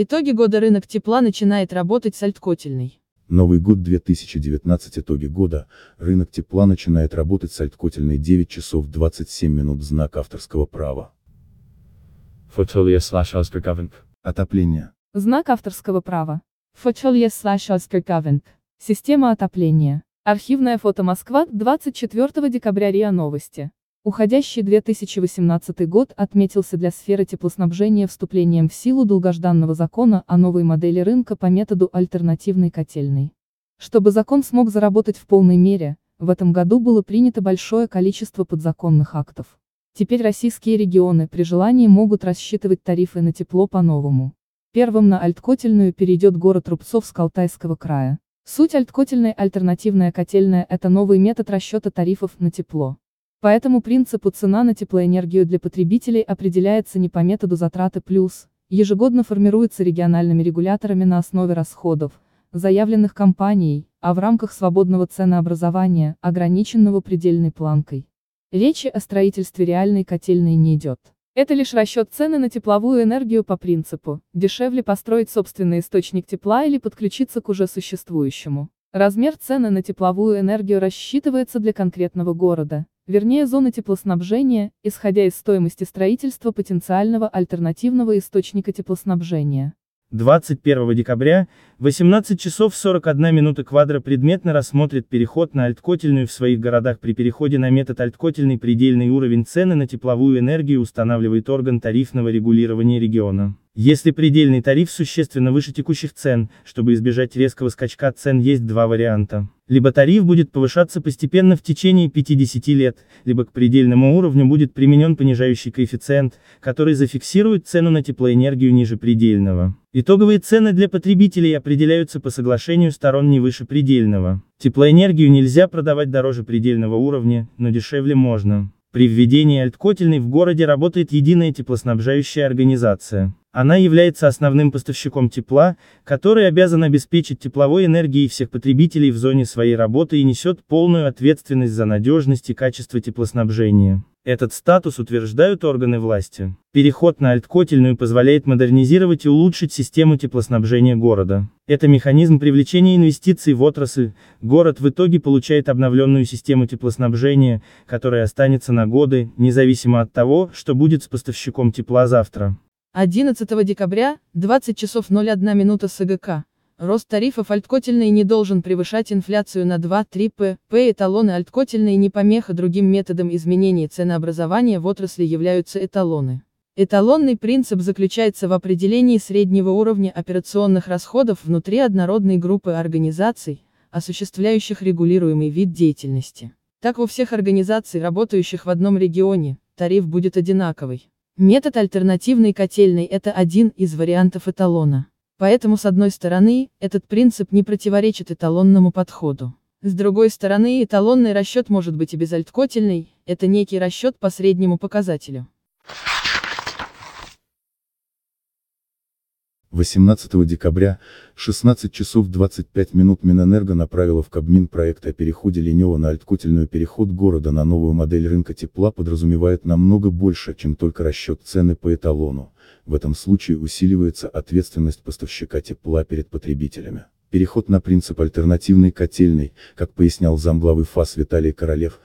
Итоги года рынок тепла начинает работать с альткотельной. Новый год 2019 итоги года, рынок тепла начинает работать с альткотельной 9 часов 27 минут знак авторского права. Фотолия слэш Отопление. Знак авторского права. Фотолия слэш Система отопления. Архивное фото Москва, 24 декабря РИА Новости. Уходящий 2018 год отметился для сферы теплоснабжения вступлением в силу долгожданного закона о новой модели рынка по методу альтернативной котельной. Чтобы закон смог заработать в полной мере, в этом году было принято большое количество подзаконных актов. Теперь российские регионы при желании могут рассчитывать тарифы на тепло по-новому. Первым на альткотельную перейдет город Рубцов с Калтайского края. Суть альткотельной альтернативная котельная – это новый метод расчета тарифов на тепло. Поэтому принципу цена на теплоэнергию для потребителей определяется не по методу затраты плюс, ежегодно формируется региональными регуляторами на основе расходов, заявленных компанией, а в рамках свободного ценообразования, ограниченного предельной планкой. Речи о строительстве реальной котельной не идет. Это лишь расчет цены на тепловую энергию по принципу, дешевле построить собственный источник тепла или подключиться к уже существующему. Размер цены на тепловую энергию рассчитывается для конкретного города, вернее зоны теплоснабжения, исходя из стоимости строительства потенциального альтернативного источника теплоснабжения. 21 декабря, 18 часов 41 минута квадро предметно рассмотрит переход на альткотельную в своих городах при переходе на метод альткотельный предельный уровень цены на тепловую энергию устанавливает орган тарифного регулирования региона. Если предельный тариф существенно выше текущих цен, чтобы избежать резкого скачка цен есть два варианта. Либо тариф будет повышаться постепенно в течение 50 лет, либо к предельному уровню будет применен понижающий коэффициент, который зафиксирует цену на теплоэнергию ниже предельного. Итоговые цены для потребителей определяются по соглашению сторон не выше предельного. Теплоэнергию нельзя продавать дороже предельного уровня, но дешевле можно. При введении альткотельной в городе работает единая теплоснабжающая организация. Она является основным поставщиком тепла, который обязан обеспечить тепловой энергией всех потребителей в зоне своей работы и несет полную ответственность за надежность и качество теплоснабжения. Этот статус утверждают органы власти. Переход на альткотельную позволяет модернизировать и улучшить систему теплоснабжения города. Это механизм привлечения инвестиций в отрасль. Город в итоге получает обновленную систему теплоснабжения, которая останется на годы, независимо от того, что будет с поставщиком тепла завтра. 11 декабря, 20 часов 01 минута СГК. Рост тарифов альткотельной не должен превышать инфляцию на 2-3 п. П. Эталоны альткотельной не помеха другим методам изменения ценообразования в отрасли являются эталоны. Эталонный принцип заключается в определении среднего уровня операционных расходов внутри однородной группы организаций, осуществляющих регулируемый вид деятельности. Так у всех организаций, работающих в одном регионе, тариф будет одинаковый. Метод альтернативной котельной – это один из вариантов эталона. Поэтому с одной стороны, этот принцип не противоречит эталонному подходу. С другой стороны, эталонный расчет может быть и без альткотельной, это некий расчет по среднему показателю. 18 декабря, 16 часов 25 минут Минэнерго направила в Кабмин проект о переходе Ленева на альткотельную переход города на новую модель рынка тепла подразумевает намного больше, чем только расчет цены по эталону, в этом случае усиливается ответственность поставщика тепла перед потребителями. Переход на принцип альтернативной котельной, как пояснял замглавы ФАС Виталий Королев,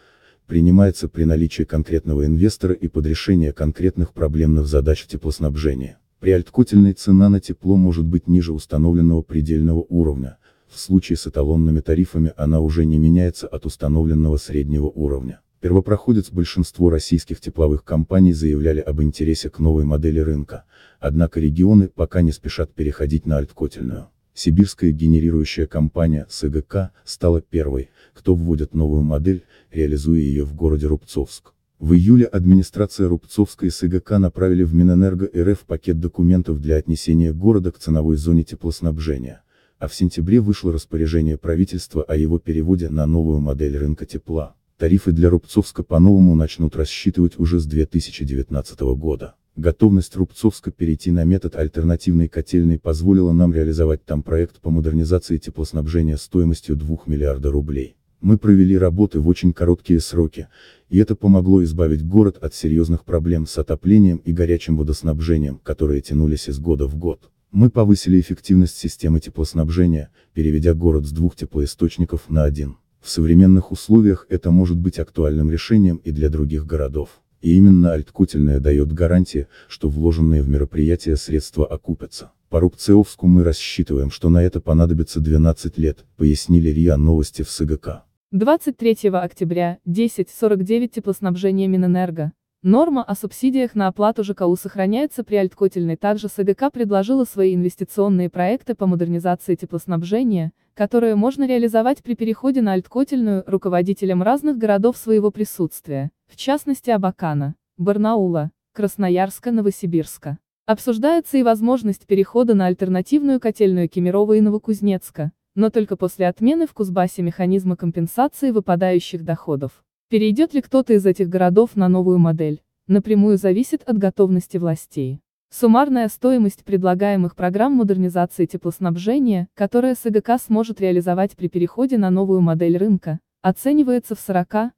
принимается при наличии конкретного инвестора и под решение конкретных проблемных задач теплоснабжения. При альткотельной цена на тепло может быть ниже установленного предельного уровня, в случае с эталонными тарифами она уже не меняется от установленного среднего уровня. Первопроходец большинство российских тепловых компаний заявляли об интересе к новой модели рынка, однако регионы пока не спешат переходить на альткотельную. Сибирская генерирующая компания СГК стала первой, кто вводит новую модель, реализуя ее в городе Рубцовск. В июле администрация Рубцовска и СГК направили в Минэнерго РФ пакет документов для отнесения города к ценовой зоне теплоснабжения, а в сентябре вышло распоряжение правительства о его переводе на новую модель рынка тепла. Тарифы для Рубцовска по-новому начнут рассчитывать уже с 2019 года. Готовность Рубцовска перейти на метод альтернативной котельной позволила нам реализовать там проект по модернизации теплоснабжения стоимостью 2 миллиарда рублей. Мы провели работы в очень короткие сроки, и это помогло избавить город от серьезных проблем с отоплением и горячим водоснабжением, которые тянулись из года в год. Мы повысили эффективность системы теплоснабжения, переведя город с двух теплоисточников на один. В современных условиях это может быть актуальным решением и для других городов. И именно альткотельная дает гарантии, что вложенные в мероприятие средства окупятся. По Рубцеовску мы рассчитываем, что на это понадобится 12 лет, пояснили РИА новости в СГК. 23 октября, 10.49 теплоснабжение Минэнерго. Норма о субсидиях на оплату ЖКУ сохраняется при Альткотельной. Также СГК предложила свои инвестиционные проекты по модернизации теплоснабжения, которые можно реализовать при переходе на Альткотельную руководителям разных городов своего присутствия, в частности Абакана, Барнаула, Красноярска, Новосибирска. Обсуждается и возможность перехода на альтернативную котельную Кемерово и Новокузнецка, но только после отмены в Кузбассе механизма компенсации выпадающих доходов. Перейдет ли кто-то из этих городов на новую модель, напрямую зависит от готовности властей. Суммарная стоимость предлагаемых программ модернизации теплоснабжения, которые СГК сможет реализовать при переходе на новую модель рынка, оценивается в 40-60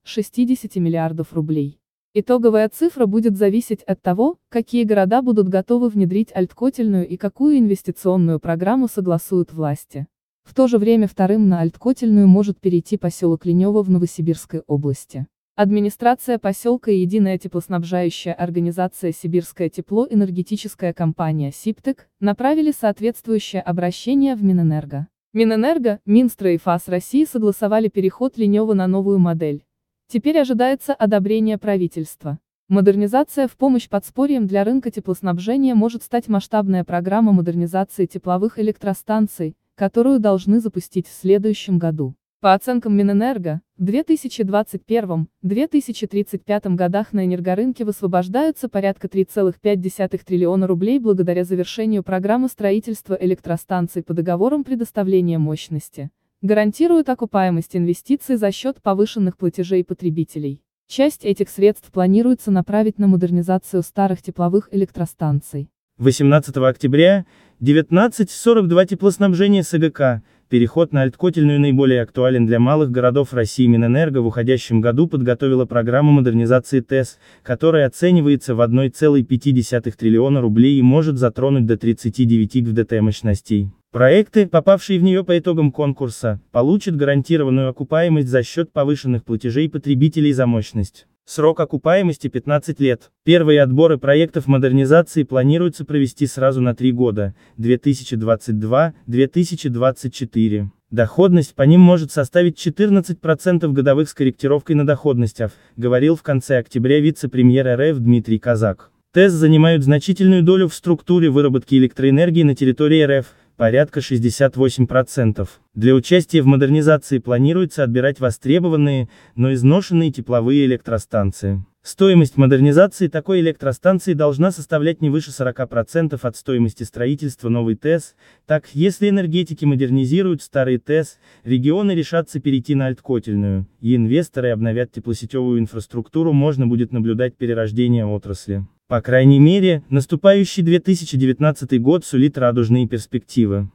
миллиардов рублей. Итоговая цифра будет зависеть от того, какие города будут готовы внедрить альткотельную и какую инвестиционную программу согласуют власти. В то же время вторым на Альткотельную может перейти поселок Ленево в Новосибирской области. Администрация поселка и единая теплоснабжающая организация «Сибирская теплоэнергетическая компания» СИПТЭК направили соответствующее обращение в Минэнерго. Минэнерго, Минстра и ФАС России согласовали переход Ленева на новую модель. Теперь ожидается одобрение правительства. Модернизация в помощь подспорьям для рынка теплоснабжения может стать масштабная программа модернизации тепловых электростанций, которую должны запустить в следующем году. По оценкам Минэнерго, в 2021-2035 годах на энергорынке высвобождаются порядка 3,5 триллиона рублей благодаря завершению программы строительства электростанций по договорам предоставления мощности, гарантируют окупаемость инвестиций за счет повышенных платежей потребителей. Часть этих средств планируется направить на модернизацию старых тепловых электростанций. 18 октября, 19.42 теплоснабжение СГК, переход на альткотельную наиболее актуален для малых городов России Минэнерго в уходящем году подготовила программу модернизации ТЭС, которая оценивается в 1,5 триллиона рублей и может затронуть до 39 ГДТ мощностей. Проекты, попавшие в нее по итогам конкурса, получат гарантированную окупаемость за счет повышенных платежей потребителей за мощность. Срок окупаемости 15 лет. Первые отборы проектов модернизации планируется провести сразу на три года, 2022-2024. Доходность по ним может составить 14% годовых с корректировкой на доходность говорил в конце октября вице-премьер РФ Дмитрий Казак. ТЭС занимают значительную долю в структуре выработки электроэнергии на территории РФ, порядка 68%. Для участия в модернизации планируется отбирать востребованные, но изношенные тепловые электростанции. Стоимость модернизации такой электростанции должна составлять не выше 40% от стоимости строительства новой ТЭС, так, если энергетики модернизируют старые ТЭС, регионы решатся перейти на альткотельную, и инвесторы обновят теплосетевую инфраструктуру можно будет наблюдать перерождение отрасли. По крайней мере, наступающий 2019 год сулит радужные перспективы.